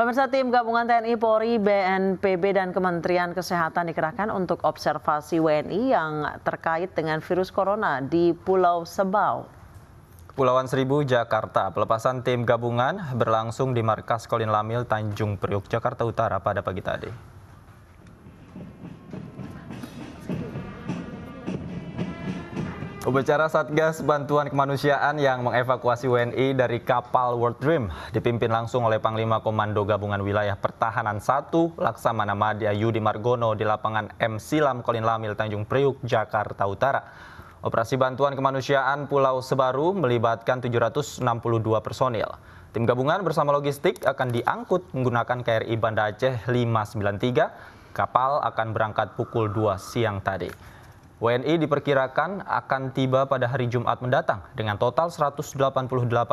Pemirsa tim gabungan TNI, Polri, BNPB, dan Kementerian Kesehatan dikerahkan untuk observasi WNI yang terkait dengan virus corona di Pulau Sebau. Kepulauan Seribu, Jakarta. Pelepasan tim gabungan berlangsung di markas Kolin Lamil, Tanjung Priuk Jakarta Utara pada pagi tadi. Upacara Satgas Bantuan Kemanusiaan yang mengevakuasi WNI dari kapal World Dream dipimpin langsung oleh Panglima Komando Gabungan Wilayah Pertahanan 1 Laksamana Madya Yudi Margono di lapangan M Silam Kolin Lamil Tanjung Priuk, Jakarta Utara. Operasi Bantuan Kemanusiaan Pulau Sebaru melibatkan 762 personil. Tim gabungan bersama logistik akan diangkut menggunakan KRI Banda Aceh 593. Kapal akan berangkat pukul 2 siang tadi. WNI diperkirakan akan tiba pada hari Jumat mendatang dengan total 188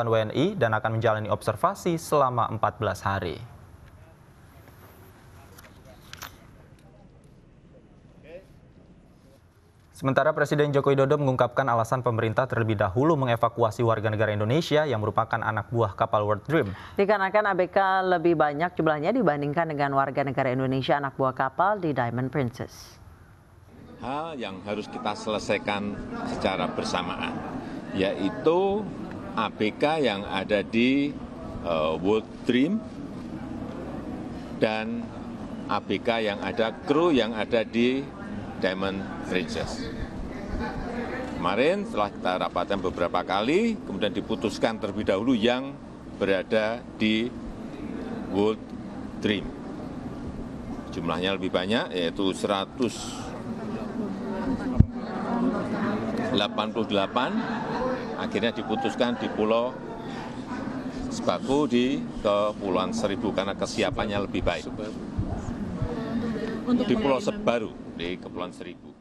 WNI dan akan menjalani observasi selama 14 hari. Sementara Presiden Joko Widodo mengungkapkan alasan pemerintah terlebih dahulu mengevakuasi warga negara Indonesia yang merupakan anak buah kapal World Dream. Dikarenakan ABK lebih banyak jumlahnya dibandingkan dengan warga negara Indonesia anak buah kapal di Diamond Princess hal yang harus kita selesaikan secara bersamaan, yaitu ABK yang ada di uh, World Dream dan ABK yang ada kru yang ada di Diamond Princess. Kemarin setelah kita rapatkan beberapa kali, kemudian diputuskan terlebih dahulu yang berada di World Dream. Jumlahnya lebih banyak, yaitu 100 88 akhirnya diputuskan di Pulau Sebaku di Kepulauan Seribu karena kesiapannya lebih baik. Di Pulau Sebaru di Kepulauan Seribu.